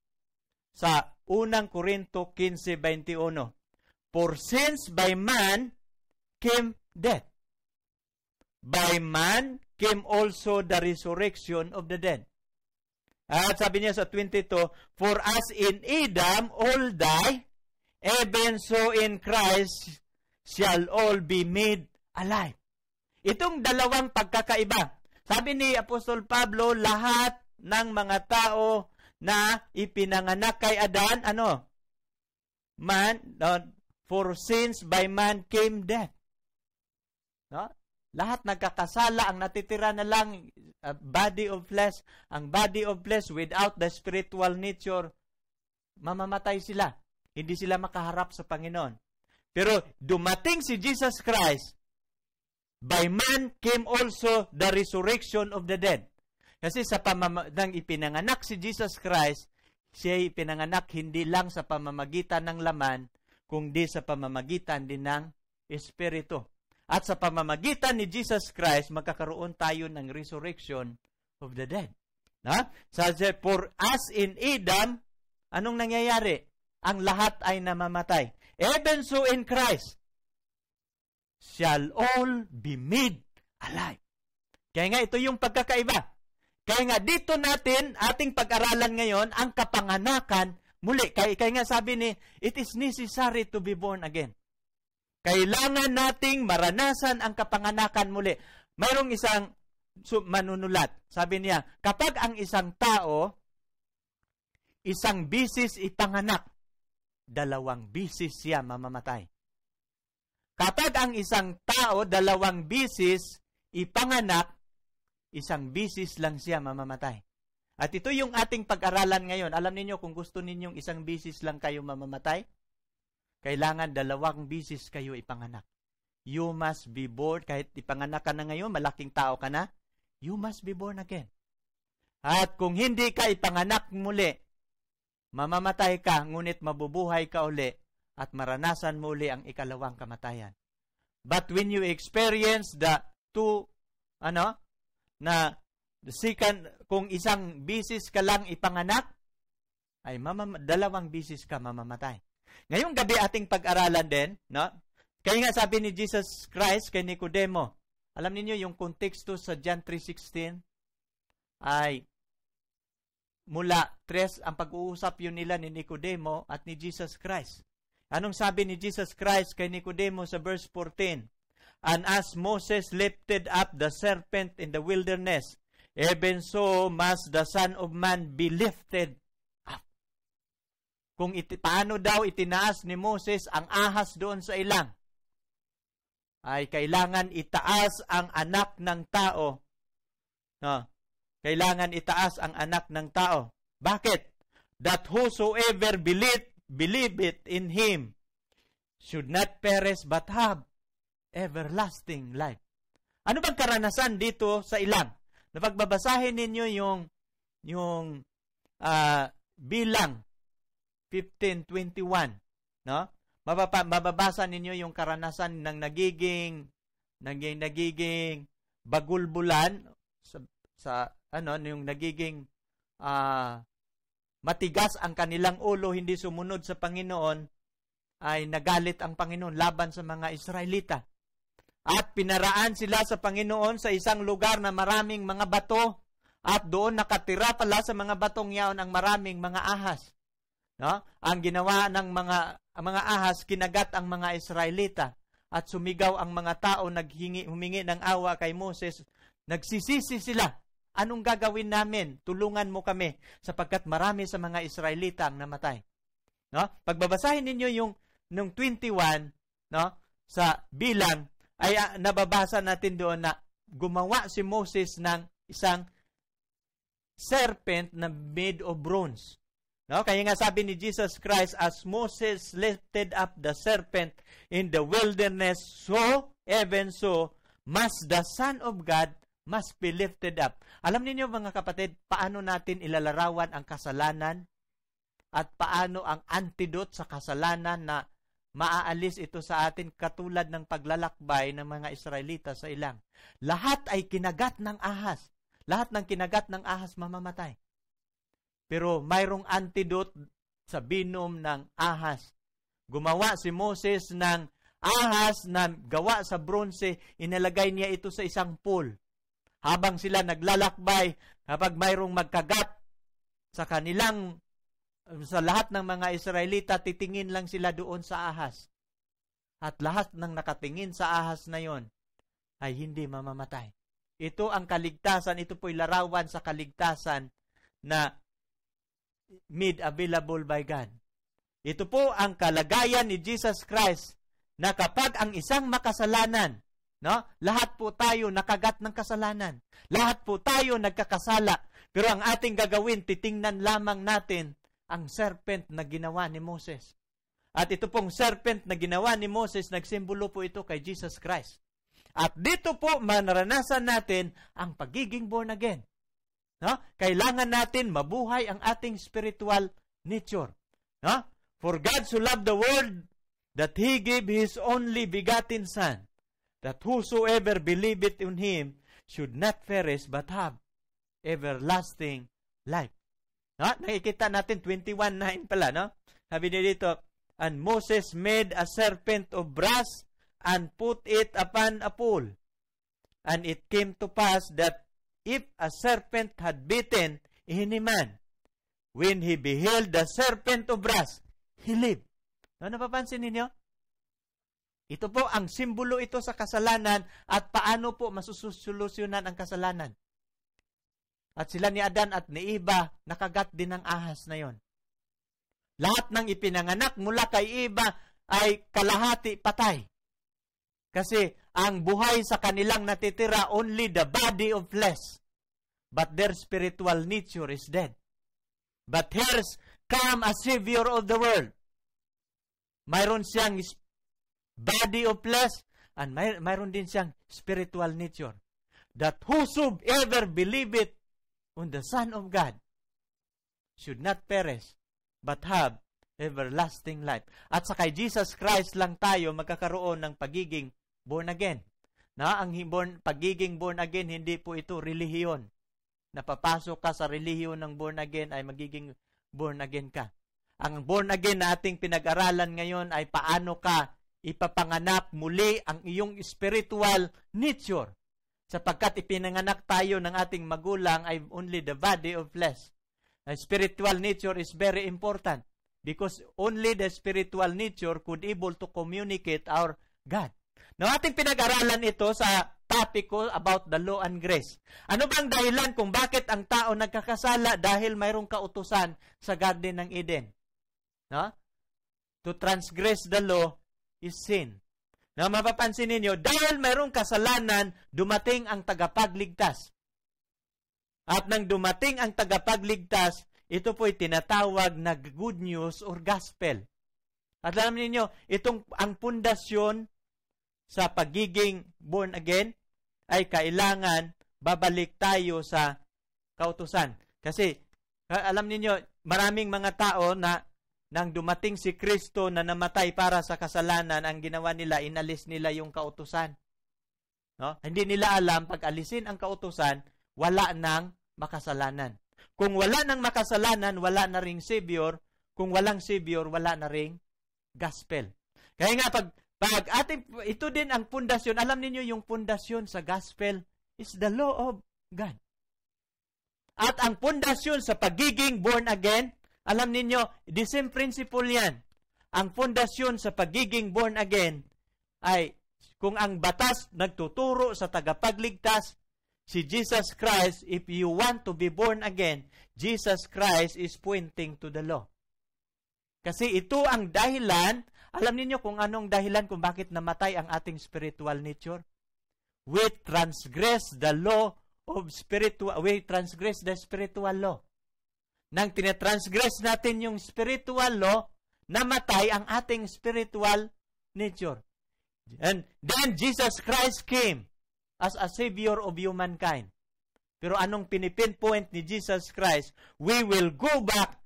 sa unang Korinto 15:21. For since by man came death, by man came also the resurrection of the dead. At sabi niya sa 22, For as in Adam all die, even so in Christ shall all be made alive. Itong dalawang pagkakaiba. Sabi ni Apostol Pablo, lahat ng mga tao na ipinanganak kay Adan, ano? Man, uh, for sins by man came death. No? Lahat nagkakasala, ang natitira na lang uh, body of flesh, ang body of flesh without the spiritual nature, mamamatay sila. Hindi sila makaharap sa Panginoon. Pero dumating si Jesus Christ, by man came also the resurrection of the dead. Kasi sa pamamagitan nang ipinanganak si Jesus Christ, siya ipinanganak hindi lang sa pamamagitan ng laman, kundi sa pamamagitan din ng Espiritu. At sa pamamagitan ni Jesus Christ, magkakaroon tayo ng resurrection of the dead. Na? Sa so, for us in Adam, anong nangyayari? Ang lahat ay namamatay even so in Christ, shall all be made alive. Kaya nga, ito yung pagkakaiba. Kaya nga, dito natin, ating pag-aralan ngayon, ang kapanganakan muli. Kaya, kaya nga sabi ni, it is necessary to be born again. Kailangan nating maranasan ang kapanganakan muli. Mayroong isang so, manunulat. Sabi niya, kapag ang isang tao, isang bisis ipanganak, dalawang bisis siya mamamatay. Kapag ang isang tao dalawang bisis ipanganak, isang bisis lang siya mamamatay. At ito yung ating pag-aralan ngayon. Alam niyo kung gusto ninyong isang bisis lang kayo mamamatay, kailangan dalawang bisis kayo ipanganak. You must be born, kahit ipanganak ka na ngayon, malaking tao ka na, you must be born again. At kung hindi ka ipanganak muli, Mamamatay ka, ngunit mabubuhay ka uli at maranasan mo uli ang ikalawang kamatayan. But when you experience the two, ano, na second, kung isang bisis ka lang ipanganak, ay mamam, dalawang bisis ka mamamatay. Ngayong gabi ating pag-aralan din, no? Kaya nga sabi ni Jesus Christ kay Nicodemo, alam niyo yung konteksto sa John 3.16 ay mula tres ang pag-uusap yun nila ni Nicodemo at ni Jesus Christ. Anong sabi ni Jesus Christ kay Nicodemo sa verse 14? And as Moses lifted up the serpent in the wilderness, even so must the Son of Man be lifted up. Kung iti, paano daw itinaas ni Moses ang ahas doon sa ilang, ay kailangan itaas ang anak ng tao no, ah, kailangan itaas ang anak ng tao. Bakit? That whosoever believe, believe it in him should not perish but have everlasting life. Ano bang karanasan dito sa ilang? Napagbabasahin ninyo yung yung uh, bilang 1521, no? Mababa, mababasa ninyo yung karanasan ng nagiging naging nagiging bagulbulan sa sa ano yung nagiging uh, matigas ang kanilang ulo hindi sumunod sa Panginoon ay nagalit ang Panginoon laban sa mga Israelita. At pinaraan sila sa Panginoon sa isang lugar na maraming mga bato at doon nakatira pala sa mga batong yaon ang maraming mga ahas. No? Ang ginawa ng mga ang mga ahas kinagat ang mga Israelita at sumigaw ang mga tao naghingi humingi ng awa kay Moses. Nagsisisi sila Anong gagawin namin? Tulungan mo kami sapagkat marami sa mga Israelita ang namatay. No? Pagbabasahin ninyo yung nung 21 no sa bilang ay uh, nababasa natin doon na gumawa si Moses ng isang serpent na made of bronze. No? Kaya nga sabi ni Jesus Christ, as Moses lifted up the serpent in the wilderness, so even so must the Son of God must be lifted up. Alam ninyo mga kapatid, paano natin ilalarawan ang kasalanan at paano ang antidote sa kasalanan na maaalis ito sa atin katulad ng paglalakbay ng mga Israelita sa ilang. Lahat ay kinagat ng ahas. Lahat ng kinagat ng ahas mamamatay. Pero mayroong antidote sa binom ng ahas. Gumawa si Moses ng ahas na gawa sa bronze, inalagay niya ito sa isang pool habang sila naglalakbay, kapag mayroong magkagat sa kanilang, sa lahat ng mga Israelita, titingin lang sila doon sa ahas. At lahat ng nakatingin sa ahas na yon ay hindi mamamatay. Ito ang kaligtasan, ito po'y larawan sa kaligtasan na made available by God. Ito po ang kalagayan ni Jesus Christ na kapag ang isang makasalanan No? Lahat po tayo nakagat ng kasalanan. Lahat po tayo nagkakasala. Pero ang ating gagawin, titingnan lamang natin ang serpent na ginawa ni Moses. At ito pong serpent na ginawa ni Moses, nagsimbolo po ito kay Jesus Christ. At dito po manaranasan natin ang pagiging born again. No? Kailangan natin mabuhay ang ating spiritual nature. No? For God so loved the world that He gave His only begotten Son that whosoever believeth in him should not perish but have everlasting life. No? Nakikita natin 21:9 pala, no? Sabi niya dito, And Moses made a serpent of brass and put it upon a pole. And it came to pass that if a serpent had bitten any man, when he beheld the serpent of brass, he lived. No, napapansin ninyo? Ito po ang simbolo ito sa kasalanan at paano po masusolusyonan ang kasalanan. At sila ni Adan at ni Eva nakagat din ng ahas na yon. Lahat ng ipinanganak mula kay Eva ay kalahati patay. Kasi ang buhay sa kanilang natitira only the body of flesh. But their spiritual nature is dead. But here's come a savior of the world. Mayroon siyang body of flesh, and may, mayroon din siyang spiritual nature. That whosoever believe it on the Son of God should not perish, but have everlasting life. At sa kay Jesus Christ lang tayo magkakaroon ng pagiging born again. Na ang born, pagiging born again, hindi po ito relihiyon. Napapasok ka sa relihiyon ng born again ay magiging born again ka. Ang born again na ating pinag-aralan ngayon ay paano ka ipapanganak muli ang iyong spiritual nature sapagkat ipinanganak tayo ng ating magulang ay only the body of flesh. The spiritual nature is very important because only the spiritual nature could able to communicate our God. Now, ating pinag-aralan ito sa topic ko about the law and grace. Ano bang dahilan kung bakit ang tao nagkakasala dahil mayroong kautusan sa Garden ng Eden? No? To transgress the law is sin. Na mapapansin ninyo, dahil mayroong kasalanan, dumating ang tagapagligtas. At nang dumating ang tagapagligtas, ito po'y tinatawag na good news or gospel. At alam niyo, itong ang pundasyon sa pagiging born again ay kailangan babalik tayo sa kautusan. Kasi alam niyo, maraming mga tao na nang dumating si Kristo na namatay para sa kasalanan, ang ginawa nila, inalis nila yung kautusan. No? Hindi nila alam, pag alisin ang kautusan, wala nang makasalanan. Kung wala nang makasalanan, wala na ring Savior. Kung walang Savior, wala na ring Gospel. Kaya nga, pag, pag ating, ito din ang pundasyon. Alam niyo yung pundasyon sa Gospel is the law of God. At ang pundasyon sa pagiging born again alam ninyo, the same principle yan. Ang pundasyon sa pagiging born again ay kung ang batas nagtuturo sa tagapagligtas, si Jesus Christ, if you want to be born again, Jesus Christ is pointing to the law. Kasi ito ang dahilan, alam niyo kung anong dahilan kung bakit namatay ang ating spiritual nature? We transgress the law of spiritual, we transgress the spiritual law nang tinatransgress natin yung spiritual law, namatay ang ating spiritual nature. And then Jesus Christ came as a savior of humankind. Pero anong pinipinpoint ni Jesus Christ? We will go back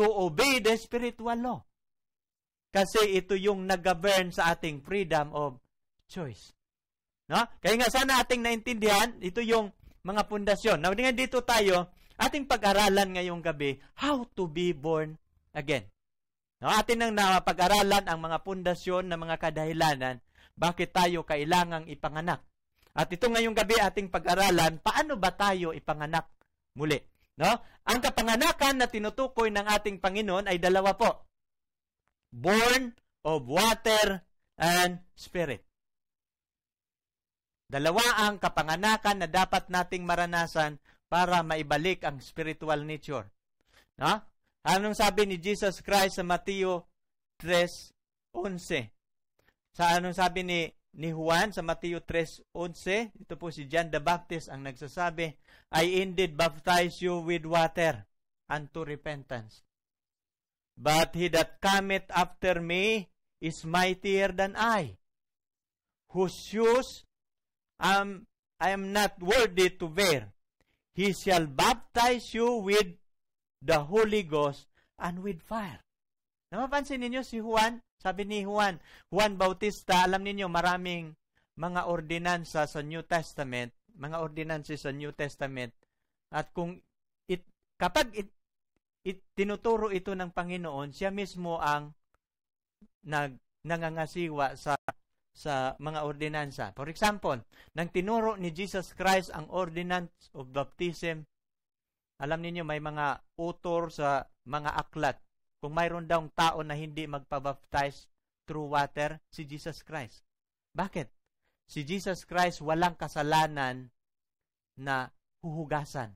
to obey the spiritual law. Kasi ito yung nag-govern sa ating freedom of choice. No? Kaya nga sana ating naintindihan, ito yung mga pundasyon. Now, dito tayo Ating pag-aralan ngayong gabi, how to be born again. No, atin nang napag-aralan ang mga pundasyon ng mga kadahilanan bakit tayo kailangang ipanganak. At ito ngayong gabi ating pag-aralan, paano ba tayo ipanganak muli? No? Ang kapanganakan na tinutukoy ng ating Panginoon ay dalawa po. Born of water and spirit. Dalawa ang kapanganakan na dapat nating maranasan para maibalik ang spiritual nature. No? Anong sabi ni Jesus Christ sa Mateo 3.11? Sa anong sabi ni, ni Juan sa Mateo 3.11? Ito po si John the Baptist ang nagsasabi, I indeed baptize you with water unto repentance. But he that cometh after me is mightier than I, whose shoes am, I am not worthy to bear. He shall baptize you with the Holy Ghost and with fire. Namapansin ninyo si Juan? Sabi ni Juan, Juan Bautista, alam ninyo maraming mga ordinansa sa New Testament, mga ordinances sa New Testament. At kung it, kapag it, it, tinuturo ito ng Panginoon, siya mismo ang nag, nangangasiwa sa sa mga ordinansa. For example, nang tinuro ni Jesus Christ ang ordinance of baptism, alam niyo may mga author sa mga aklat. Kung mayroon daw tao na hindi magpabaptize through water, si Jesus Christ. Bakit? Si Jesus Christ walang kasalanan na huhugasan.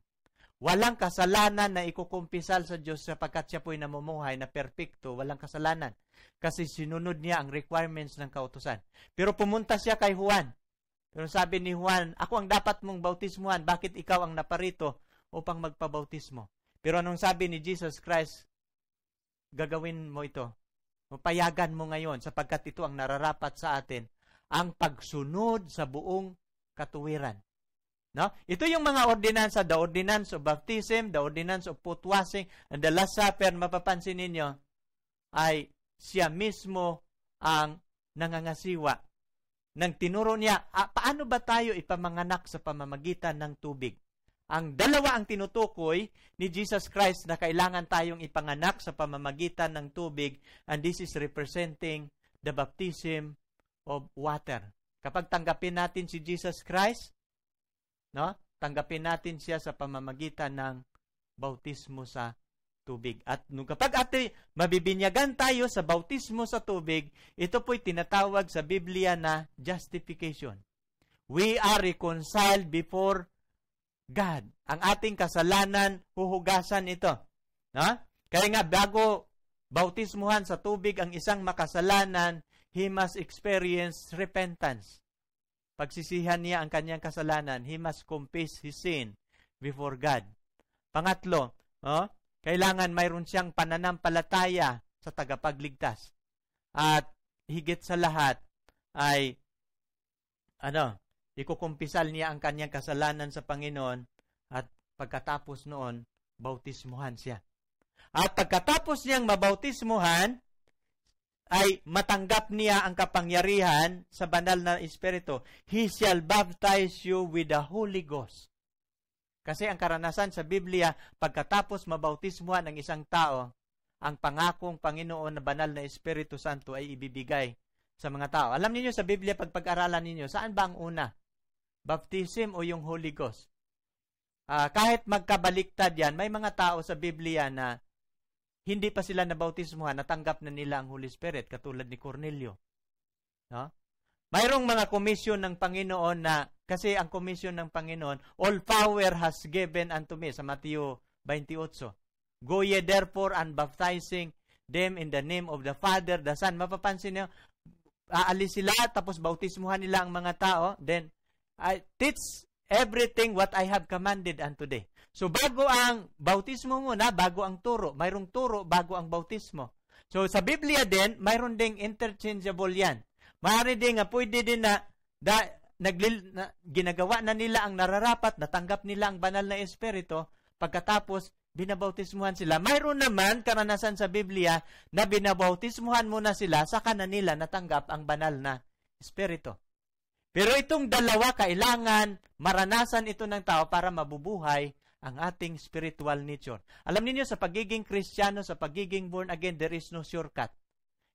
Walang kasalanan na ikukumpisal sa Diyos sapagkat siya po'y namumuhay na perpekto, walang kasalanan kasi sinunod niya ang requirements ng kautusan. Pero pumunta siya kay Juan. Pero sabi ni Juan, ako ang dapat mong bautismuhan, bakit ikaw ang naparito upang magpabautismo? Pero anong sabi ni Jesus Christ, gagawin mo ito. Mapayagan mo ngayon sapagkat ito ang nararapat sa atin, ang pagsunod sa buong katuwiran. No? Ito yung mga ordinansa, the ordinance of baptism, the ordinance of foot and the last supper, mapapansin ninyo, ay siya mismo ang nangangasiwa. Nang tinuro niya, ah, paano ba tayo ipamanganak sa pamamagitan ng tubig? Ang dalawa ang tinutukoy ni Jesus Christ na kailangan tayong ipanganak sa pamamagitan ng tubig and this is representing the baptism of water. Kapag tanggapin natin si Jesus Christ, no? Tanggapin natin siya sa pamamagitan ng bautismo sa tubig. At nung kapag ate, mabibinyagan tayo sa bautismo sa tubig, ito po'y tinatawag sa Biblia na justification. We are reconciled before God. Ang ating kasalanan, huhugasan ito. Ha? Kaya nga, bago bautismuhan sa tubig ang isang makasalanan, he must experience repentance. Pagsisihan niya ang kanyang kasalanan, he must confess his sin before God. Pangatlo, oh, kailangan mayroon siyang pananampalataya sa tagapagligtas. At higit sa lahat ay ano, ikukumpisal niya ang kanyang kasalanan sa Panginoon at pagkatapos noon, bautismuhan siya. At pagkatapos niyang mabautismuhan, ay matanggap niya ang kapangyarihan sa banal na Espiritu. He shall baptize you with the Holy Ghost kasi ang karanasan sa Biblia, pagkatapos mabautismuhan ng isang tao, ang pangakong Panginoon na banal na Espiritu Santo ay ibibigay sa mga tao. Alam niyo sa Biblia, pag pag-aralan ninyo, saan ba ang una? Baptism o yung Holy Ghost? Uh, kahit magkabaliktad yan, may mga tao sa Biblia na hindi pa sila nabautismuhan, natanggap na nila ang Holy Spirit, katulad ni Cornelio. No? Mayroong mga komisyon ng Panginoon na, kasi ang komisyon ng Panginoon, all power has given unto me, sa Matthew 28. Go ye therefore and baptizing them in the name of the Father, the Son. Mapapansin niyo, aalis sila, tapos bautismuhan nila ang mga tao, then, I teach everything what I have commanded unto thee. So, bago ang bautismo muna, bago ang turo. Mayroong turo bago ang bautismo. So, sa Biblia din, mayroon ding interchangeable yan. Maari din nga, pwede din na, da, naglil, na ginagawa na nila ang nararapat, natanggap nila ang banal na espiritu, pagkatapos, binabautismuhan sila. Mayroon naman karanasan sa Biblia na binabautismuhan muna sila sa kanila natanggap ang banal na espiritu. Pero itong dalawa kailangan maranasan ito ng tao para mabubuhay ang ating spiritual nature. Alam niyo sa pagiging Kristiyano, sa pagiging born again, there is no shortcut.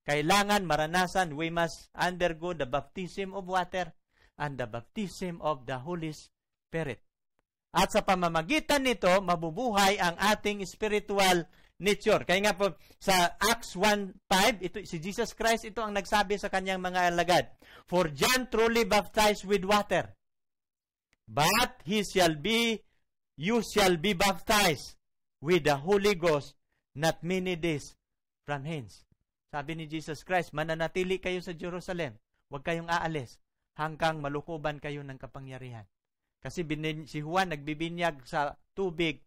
Kailangan maranasan, we must undergo the baptism of water and the baptism of the Holy Spirit. At sa pamamagitan nito, mabubuhay ang ating spiritual nature. Kaya nga po, sa Acts 1.5, ito, si Jesus Christ, ito ang nagsabi sa kanyang mga alagad. For John truly baptized with water, but he shall be, you shall be baptized with the Holy Ghost not many days from hence. Sabi ni Jesus Christ, mananatili kayo sa Jerusalem. Huwag kayong aalis hanggang malukuban kayo ng kapangyarihan. Kasi bin, si Juan nagbibinyag sa tubig,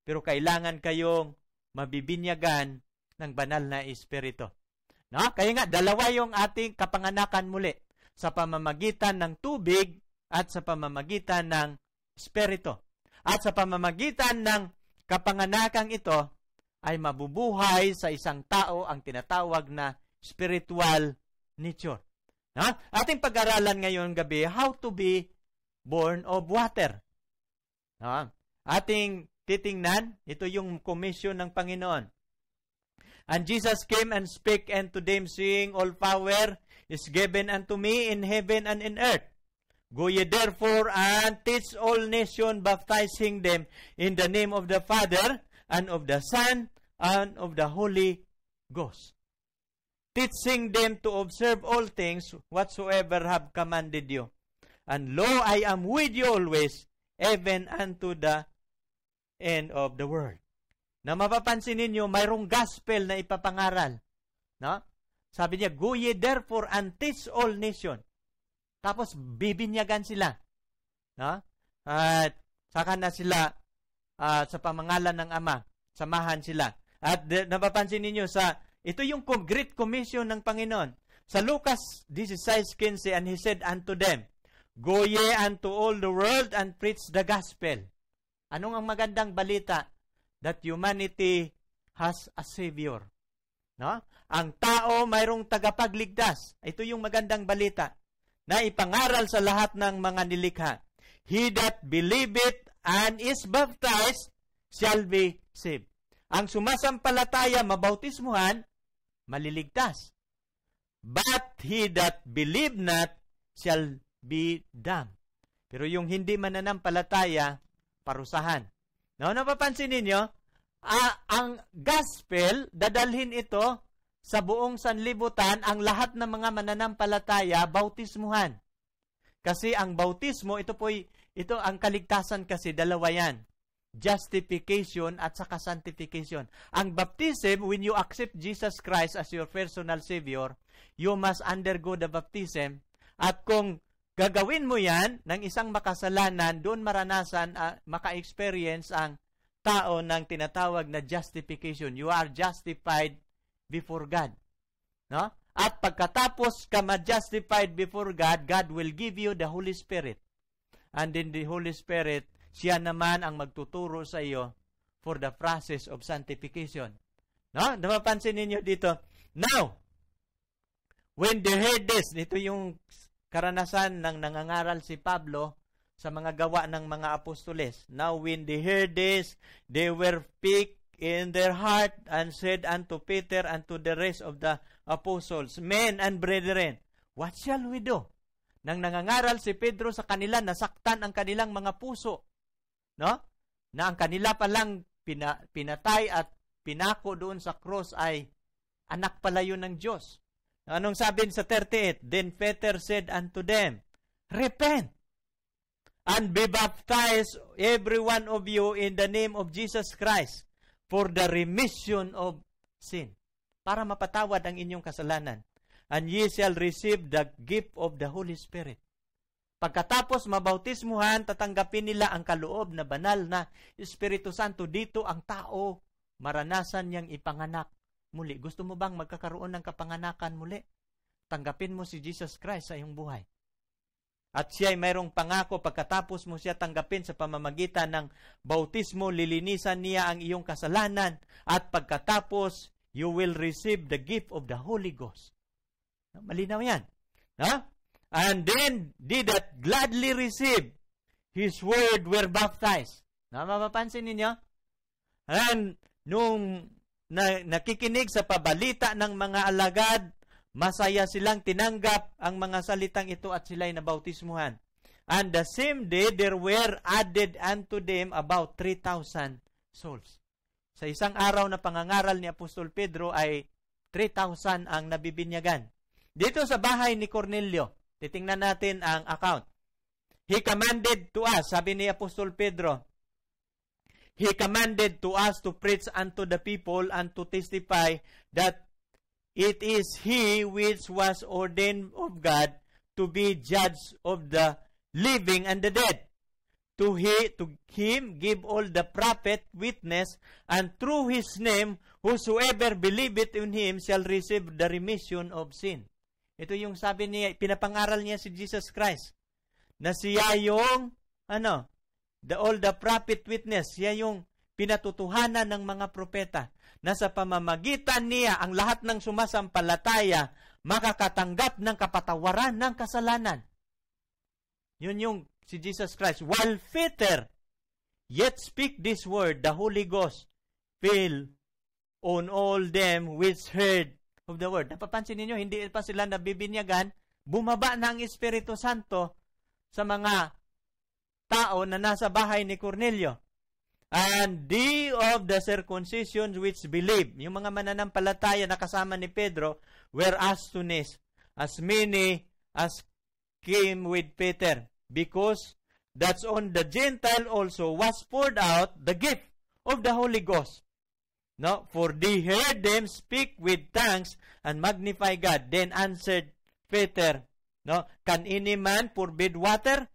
pero kailangan kayong mabibinyagan ng banal na Espiritu. No? Kaya nga, dalawa yung ating kapanganakan muli sa pamamagitan ng tubig at sa pamamagitan ng Espiritu. At sa pamamagitan ng kapanganakang ito, ay mabubuhay sa isang tao ang tinatawag na spiritual nature. No? Ating pag-aralan ngayon gabi, how to be born of water. No? Ating titingnan, ito yung commission ng Panginoon. And Jesus came and spake unto them, saying, All power is given unto me in heaven and in earth. Go ye therefore and teach all nations, baptizing them in the name of the Father, and of the Son, and of the Holy Ghost, teaching them to observe all things whatsoever have commanded you. And lo, I am with you always, even unto the end of the world. Na mapapansin ninyo, mayroong gospel na ipapangaral. No? Sabi niya, Go ye therefore and teach all nation. Tapos, bibinyagan sila. No? At saka na sila uh, sa pamangalan ng Ama, samahan sila at de, napapansin ninyo sa, ito yung Great Commission ng Panginoon. Sa Lucas 16.15, and He said unto them, Go ye unto all the world and preach the gospel. Anong ang magandang balita? That humanity has a Savior. No? Ang tao mayroong tagapagligtas. Ito yung magandang balita na ipangaral sa lahat ng mga nilikha. He that believeth and is baptized shall be saved ang sumasampalataya mabautismuhan, maliligtas. But he that believe not shall be damned. Pero yung hindi mananampalataya, parusahan. No, napapansin ninyo, ah, ang gospel, dadalhin ito sa buong sanlibutan ang lahat ng mga mananampalataya, bautismuhan. Kasi ang bautismo, ito po, ito ang kaligtasan kasi, dalawa yan justification at saka sanctification. Ang baptism, when you accept Jesus Christ as your personal Savior, you must undergo the baptism. At kung gagawin mo yan ng isang makasalanan, doon maranasan, uh, maka-experience ang tao ng tinatawag na justification. You are justified before God. No? At pagkatapos ka ma-justified before God, God will give you the Holy Spirit. And then the Holy Spirit siya naman ang magtuturo sa iyo for the process of sanctification. No? Napapansin ninyo dito, Now, when they heard this, ito yung karanasan ng nangangaral si Pablo sa mga gawa ng mga apostoles. Now, when they heard this, they were picked in their heart and said unto Peter and to the rest of the apostles, Men and brethren, what shall we do? Nang nangangaral si Pedro sa kanila, nasaktan ang kanilang mga puso no? Na ang kanila palang pina, pinatay at pinako doon sa cross ay anak pala yun ng Diyos. Anong sabi sa 38? Then Peter said unto them, Repent and be baptized every one of you in the name of Jesus Christ for the remission of sin. Para mapatawad ang inyong kasalanan. And ye shall receive the gift of the Holy Spirit. Pagkatapos mabautismuhan, tatanggapin nila ang kaloob na banal na Espiritu Santo. Dito ang tao maranasan niyang ipanganak muli. Gusto mo bang magkakaroon ng kapanganakan muli? Tanggapin mo si Jesus Christ sa iyong buhay. At siya ay mayroong pangako pagkatapos mo siya tanggapin sa pamamagitan ng bautismo, lilinisan niya ang iyong kasalanan at pagkatapos you will receive the gift of the Holy Ghost. Malinaw yan. No? and then did that gladly receive His word were baptized. Na mapapansin ninyo? And nung na, nakikinig sa pabalita ng mga alagad, masaya silang tinanggap ang mga salitang ito at sila'y nabautismuhan. And the same day, there were added unto them about 3,000 souls. Sa isang araw na pangangaral ni Apostol Pedro ay 3,000 ang nabibinyagan. Dito sa bahay ni Cornelio, Titingnan natin ang account. He commanded to us, sabi ni Apostol Pedro, He commanded to us to preach unto the people and to testify that it is He which was ordained of God to be judge of the living and the dead. To, he, to him give all the prophet witness, and through his name, whosoever believeth in him shall receive the remission of sin. Ito yung sabi niya, pinapangaral niya si Jesus Christ na siya yung ano, the all the prophet witness, siya yung pinatutuhanan ng mga propeta na sa pamamagitan niya ang lahat ng sumasampalataya makakatanggap ng kapatawaran ng kasalanan. Yun yung si Jesus Christ. While Peter yet speak this word, the Holy Ghost fill on all them which heard of the Word. Napapansin niyo hindi pa sila nabibinyagan, bumaba na ang Espiritu Santo sa mga tao na nasa bahay ni Cornelio. And the of the circumcision which believe, yung mga mananampalataya na kasama ni Pedro, were astonished, as many as came with Peter, because that's on the Gentile also was poured out the gift of the Holy Ghost. No? For they heard them speak with thanks and magnify God. Then answered Peter, no? Can any man forbid water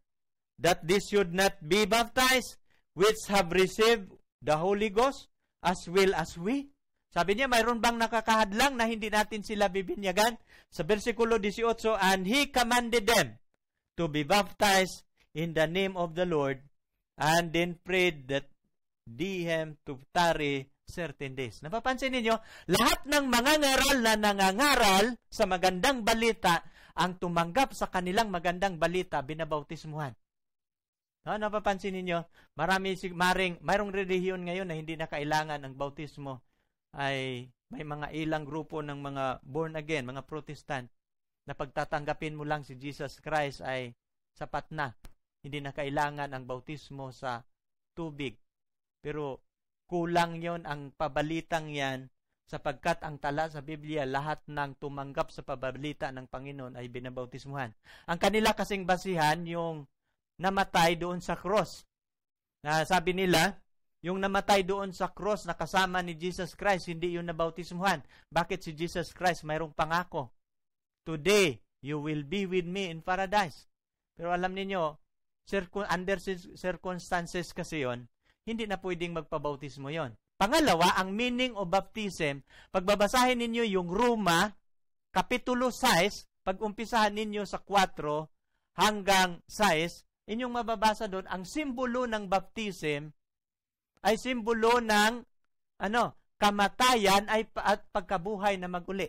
that this should not be baptized which have received the Holy Ghost as well as we? Sabi niya, mayroon bang nakakahadlang na hindi natin sila bibinyagan? Sa versikulo 18, And he commanded them to be baptized in the name of the Lord and then prayed that them to tarry certain days. Napapansin ninyo, lahat ng mga ngaral na nangangaral sa magandang balita, ang tumanggap sa kanilang magandang balita, binabautismuhan. No, napapansin ninyo, marami maring mayroong relihiyon ngayon na hindi na kailangan ang bautismo ay may mga ilang grupo ng mga born again, mga Protestant na pagtatanggapin mo lang si Jesus Christ ay sapat na. Hindi na kailangan ang bautismo sa tubig. Pero Kulang yon ang pabalitang yan sapagkat ang tala sa Biblia, lahat ng tumanggap sa pabalita ng Panginoon ay binabautismuhan. Ang kanila kasing basihan, yung namatay doon sa cross. Na sabi nila, yung namatay doon sa cross na kasama ni Jesus Christ, hindi yung nabautismuhan. Bakit si Jesus Christ mayroong pangako? Today, you will be with me in paradise. Pero alam niyo, under circumstances kasi yon hindi na pwedeng magpabautismo yon. Pangalawa, ang meaning of baptism, pagbabasahin ninyo yung Roma, Kapitulo 6, pag-umpisahan ninyo sa 4 hanggang 6, inyong mababasa doon, ang simbolo ng baptism ay simbolo ng ano, kamatayan ay at pagkabuhay na maguli.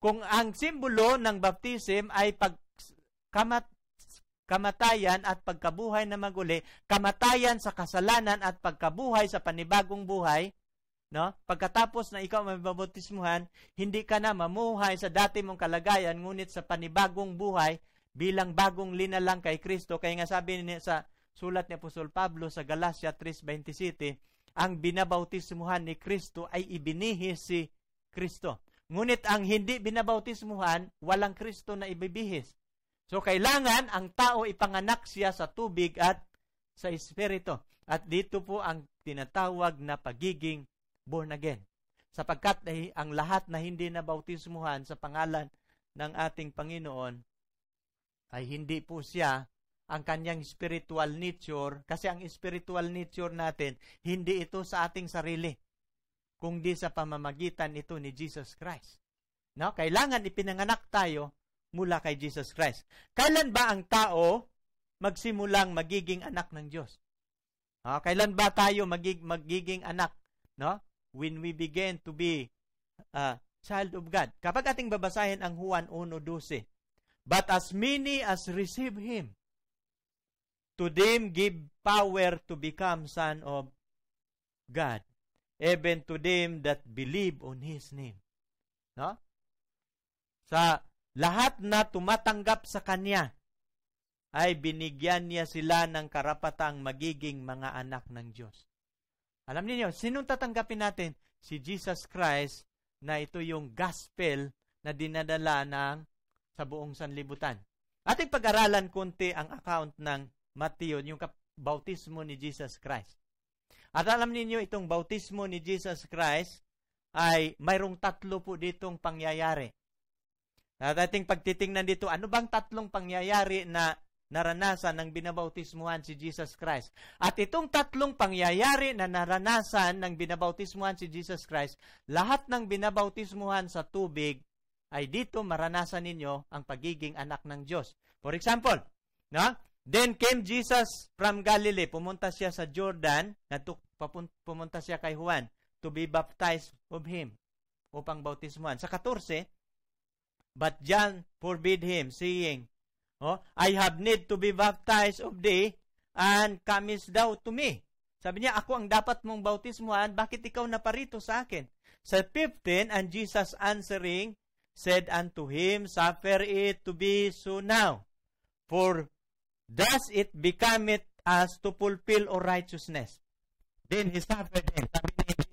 Kung ang simbolo ng baptism ay pag kamat, kamatayan at pagkabuhay na maguli, kamatayan sa kasalanan at pagkabuhay sa panibagong buhay, no? Pagkatapos na ikaw mababautismuhan, hindi ka na mamuhay sa dati mong kalagayan ngunit sa panibagong buhay bilang bagong linalang kay Kristo. Kaya nga sabi ni sa sulat ni Apostol Pablo sa Galacia 3:27, ang binabautismuhan ni Kristo ay ibinihis si Kristo. Ngunit ang hindi binabautismuhan, walang Kristo na ibibihis. So, kailangan ang tao ipanganak siya sa tubig at sa Espiritu. At dito po ang tinatawag na pagiging born again. Sapagkat eh, ang lahat na hindi nabautismuhan sa pangalan ng ating Panginoon ay hindi po siya ang kanyang spiritual nature kasi ang spiritual nature natin hindi ito sa ating sarili kundi sa pamamagitan ito ni Jesus Christ. No, kailangan ipinanganak tayo mula kay Jesus Christ. Kailan ba ang tao magsimulang magiging anak ng Diyos? Ah, kailan ba tayo magig, magiging anak? No? When we begin to be uh, child of God. Kapag ating babasahin ang Juan 1.12, But as many as receive Him, to them give power to become son of God, even to them that believe on His name. No? Sa lahat na tumatanggap sa Kanya ay binigyan niya sila ng karapatang magiging mga anak ng Diyos. Alam niyo, sinong tatanggapin natin? Si Jesus Christ na ito yung gospel na dinadala ng sa buong sanlibutan. Ating pag-aralan konti ang account ng Matthew, yung bautismo ni Jesus Christ. At alam niyo itong bautismo ni Jesus Christ ay mayroong tatlo po ditong pangyayari. At ating pagtitingnan dito, ano bang tatlong pangyayari na naranasan ng binabautismuhan si Jesus Christ? At itong tatlong pangyayari na naranasan ng binabautismuhan si Jesus Christ, lahat ng binabautismuhan sa tubig ay dito maranasan ninyo ang pagiging anak ng Diyos. For example, no? Then came Jesus from Galilee. Pumunta siya sa Jordan, natuk, pumunta siya kay Juan to be baptized of him upang bautismuhan. Sa 14, But John forbid him, saying, oh, I have need to be baptized of thee, and comest thou to me. Sabi niya, ako ang dapat mong bautismuhan, bakit ikaw na parito sa akin? Sa 15, and Jesus answering, said unto him, Suffer it to be so now, for thus it becometh us to fulfill all righteousness. Then he suffered him. Sabi niya,